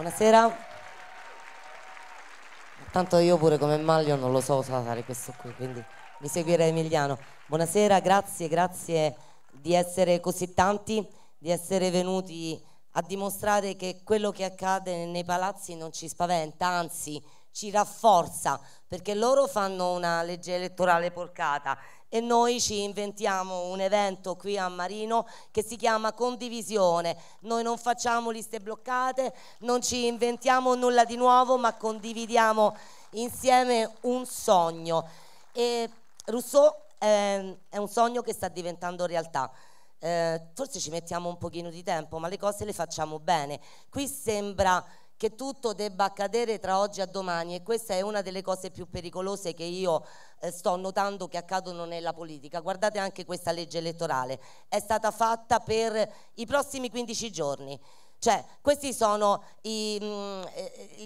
Buonasera. Tanto io pure come maglio non lo so usare questo qui, quindi mi seguirà Emiliano. Buonasera, grazie, grazie di essere così tanti, di essere venuti a dimostrare che quello che accade nei palazzi non ci spaventa, anzi ci rafforza, perché loro fanno una legge elettorale porcata e noi ci inventiamo un evento qui a Marino che si chiama condivisione. Noi non facciamo liste bloccate, non ci inventiamo nulla di nuovo, ma condividiamo insieme un sogno. E Rousseau eh, è un sogno che sta diventando realtà. Eh, forse ci mettiamo un pochino di tempo, ma le cose le facciamo bene. Qui sembra che tutto debba accadere tra oggi a domani e questa è una delle cose più pericolose che io eh, sto notando che accadono nella politica. Guardate anche questa legge elettorale, è stata fatta per i prossimi 15 giorni. Cioè, questi sono i, mm,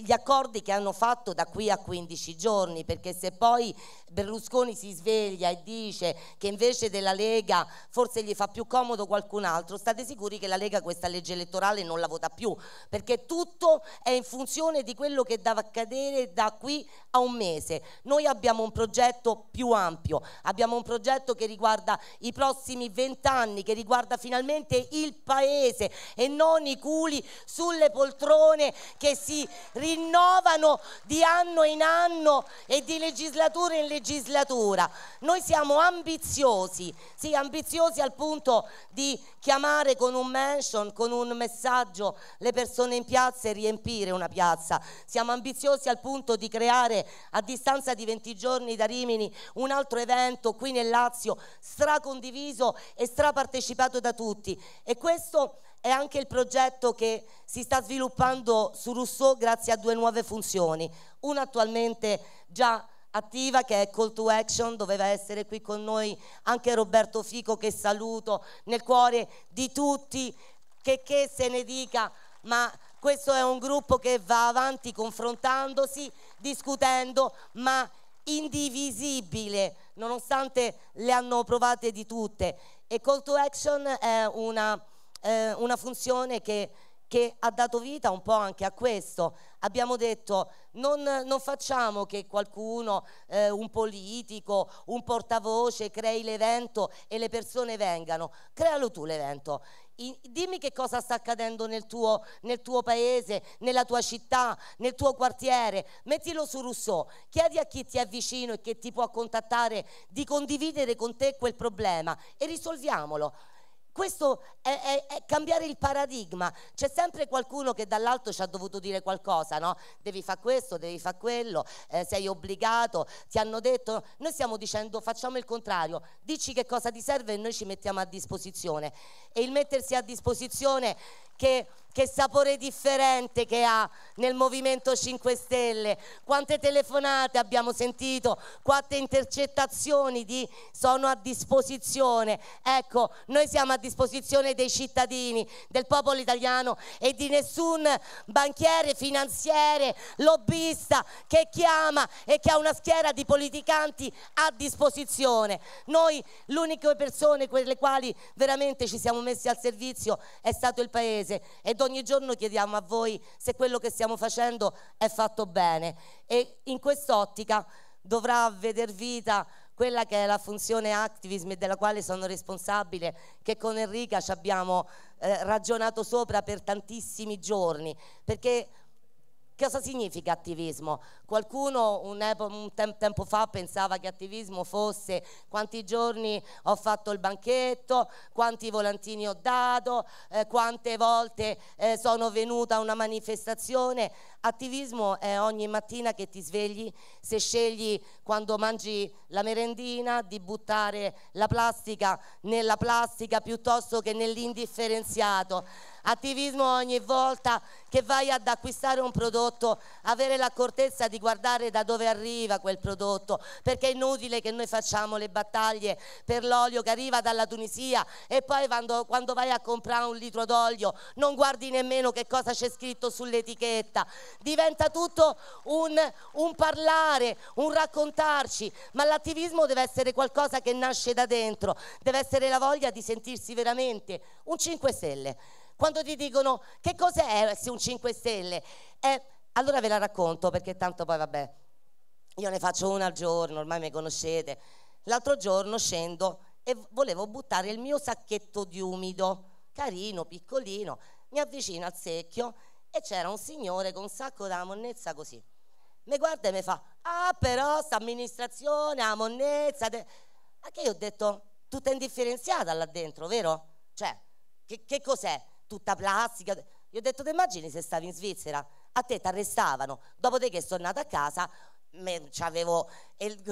gli accordi che hanno fatto da qui a 15 giorni, perché se poi Berlusconi si sveglia e dice che invece della Lega forse gli fa più comodo qualcun altro, state sicuri che la Lega questa legge elettorale non la vota più, perché tutto è in funzione di quello che deve accadere da qui a un mese. Noi abbiamo un progetto più ampio, abbiamo un progetto che riguarda i prossimi vent'anni, che riguarda finalmente il Paese e non i curi stuli, sulle poltrone che si rinnovano di anno in anno e di legislatura in legislatura. Noi siamo ambiziosi, sì, ambiziosi al punto di chiamare con un mention, con un messaggio le persone in piazza e riempire una piazza. Siamo ambiziosi al punto di creare a distanza di 20 giorni da Rimini un altro evento qui nel Lazio stracondiviso e strapartecipato da tutti. E questo è anche il progetto che si sta sviluppando su Rousseau grazie a due nuove funzioni, una attualmente già attiva che è Call to Action, doveva essere qui con noi anche Roberto Fico che saluto nel cuore di tutti, che, che se ne dica, ma questo è un gruppo che va avanti confrontandosi, discutendo, ma indivisibile, nonostante le hanno provate di tutte. E Call to Action è una eh, una funzione che, che, ha dato vita un po' anche a questo. Abbiamo detto non, non facciamo che qualcuno, eh, un politico, un portavoce crei l'evento e le persone vengano, crealo tu l'evento. dimmi che cosa sta accadendo nel tuo, nel tuo, paese, nella tua città, nel tuo quartiere, mettilo su Rousseau, chiedi a chi ti è vicino e che ti può contattare di condividere con te quel problema e risolviamolo. Questo è, è, è, cambiare il paradigma. C'è sempre qualcuno che dall'alto ci ha dovuto dire qualcosa, no? Devi fare questo, devi fare quello, eh, sei obbligato, ti hanno detto. Noi stiamo dicendo facciamo il contrario, dici che cosa ti serve e noi ci mettiamo a disposizione. E il mettersi a disposizione che, che sapore differente che ha nel Movimento 5 Stelle, quante telefonate abbiamo sentito, quante intercettazioni di, sono a disposizione. Ecco, noi siamo a disposizione dei cittadini, del popolo italiano e di nessun banchiere, finanziere, lobbista che chiama e che ha una schiera di politicanti a disposizione. Noi l'unica persone con le quali veramente ci siamo messi al servizio è stato il Paese Paese ed ogni giorno chiediamo a voi se quello che stiamo facendo è fatto bene e in quest'ottica dovrà veder vita quella che è la funzione activism e della quale sono responsabile, che con Enrica ci abbiamo eh, ragionato sopra per tantissimi giorni, perché Cosa significa attivismo? Qualcuno un, un tem tempo fa pensava che attivismo fosse quanti giorni ho fatto il banchetto, quanti volantini ho dato, eh, quante volte eh, sono venuta a una manifestazione. Attivismo è ogni mattina che ti svegli, se scegli quando mangi la merendina di buttare la plastica nella plastica piuttosto che nell'indifferenziato attivismo ogni volta che vai ad acquistare un prodotto, avere l'accortezza di guardare da dove arriva quel prodotto, perché è inutile che noi facciamo le battaglie per l'olio che arriva dalla Tunisia e poi quando, quando vai a comprare un litro d'olio non guardi nemmeno che cosa c'è scritto sull'etichetta, diventa tutto un, un parlare, un raccontarci, ma l'attivismo deve essere qualcosa che nasce da dentro, deve essere la voglia di sentirsi veramente un 5 Stelle. Quando ti dicono che cos'è essere un 5 Stelle? Eh, allora ve la racconto perché tanto poi vabbè, io ne faccio una al giorno, ormai mi conoscete. L'altro giorno scendo e volevo buttare il mio sacchetto di umido, carino, piccolino. Mi avvicino al secchio e c'era un signore con un sacco da monnezza così. Mi guarda e mi fa, ah però sta amministrazione, la monnezza... De... A che io ho detto, tutta indifferenziata là dentro, vero? Cioè, che, che cos'è? tutta plastica. Io ho detto, ti immagini se stavi in Svizzera? A te ti arrestavano. Dopodiché sono andata a casa, me, c'avevo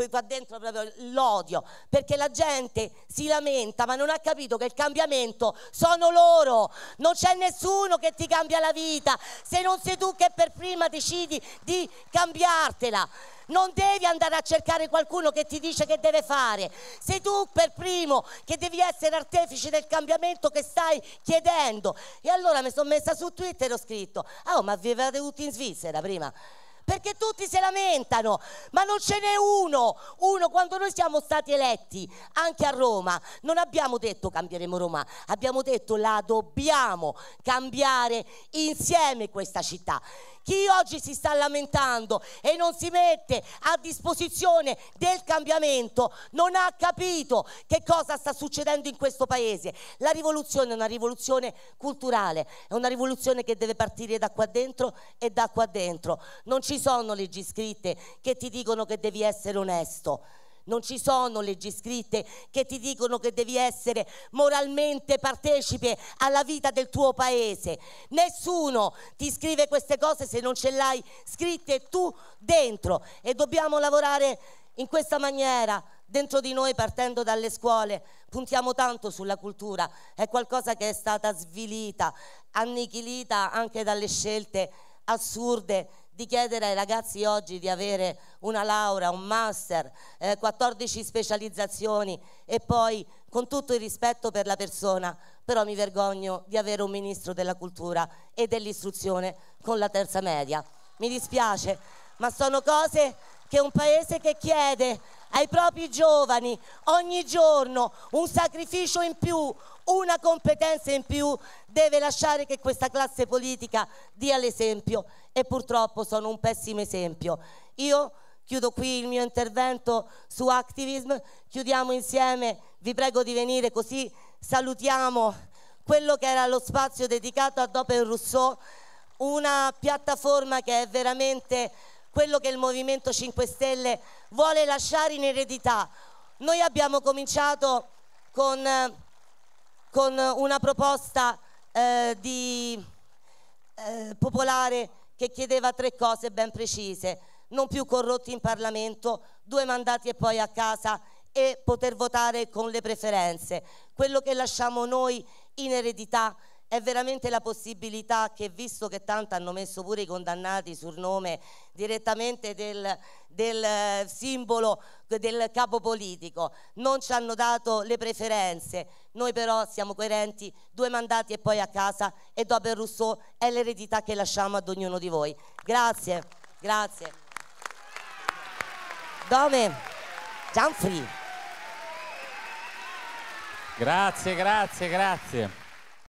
qua dentro proprio l'odio perché la gente si lamenta ma non ha capito che il cambiamento sono loro non c'è nessuno che ti cambia la vita se non sei tu che per prima decidi di cambiartela non devi andare a cercare qualcuno che ti dice che deve fare sei tu per primo che devi essere artefice del cambiamento che stai chiedendo e allora mi sono messa su Twitter e ho scritto ah, oh ma vi vivete tutti in Svizzera prima perché tutti si lamentano, ma non ce n'è uno, uno quando noi siamo stati eletti anche a Roma, non abbiamo detto cambieremo Roma, abbiamo detto la dobbiamo cambiare insieme questa città. Chi oggi si sta lamentando e non si mette a disposizione del cambiamento non ha capito che cosa sta succedendo in questo paese. La rivoluzione è una rivoluzione culturale, è una rivoluzione che deve partire da qua dentro e da qua dentro. Non ci ci sono leggi scritte che ti dicono che devi essere onesto. Non ci sono leggi scritte che ti dicono che devi essere moralmente partecipe alla vita del tuo paese. Nessuno ti scrive queste cose se non ce l'hai scritte tu dentro e dobbiamo lavorare in questa maniera. Dentro di noi, partendo dalle scuole, puntiamo tanto sulla cultura, è qualcosa che è stata svilita, annichilita anche dalle scelte assurde di chiedere ai ragazzi oggi di avere una laurea, un master, eh, 14 specializzazioni e poi con tutto il rispetto per la persona, però mi vergogno di avere un ministro della cultura e dell'istruzione con la terza media. Mi dispiace, ma sono cose che un paese che chiede ai propri giovani ogni giorno un sacrificio in più, una competenza in più, deve lasciare che questa classe politica dia l'esempio e purtroppo sono un pessimo esempio. Io chiudo qui il mio intervento su Activism, chiudiamo insieme, vi prego di venire così salutiamo quello che era lo spazio dedicato a Open Rousseau, una piattaforma che è veramente quello che il Movimento 5 Stelle vuole lasciare in eredità. Noi abbiamo cominciato con, con una proposta eh, di, eh, popolare che chiedeva tre cose ben precise, non più corrotti in Parlamento, due mandati e poi a casa e poter votare con le preferenze. Quello che lasciamo noi in eredità è veramente la possibilità che visto che tanto hanno messo pure i condannati sul nome direttamente del, del eh, simbolo del capo politico, non ci hanno dato le preferenze, noi però siamo coerenti, due mandati e poi a casa e dopo Rousseau è l'eredità che lasciamo ad ognuno di voi. Grazie, grazie. Dome, Gianfri. Grazie, grazie, grazie.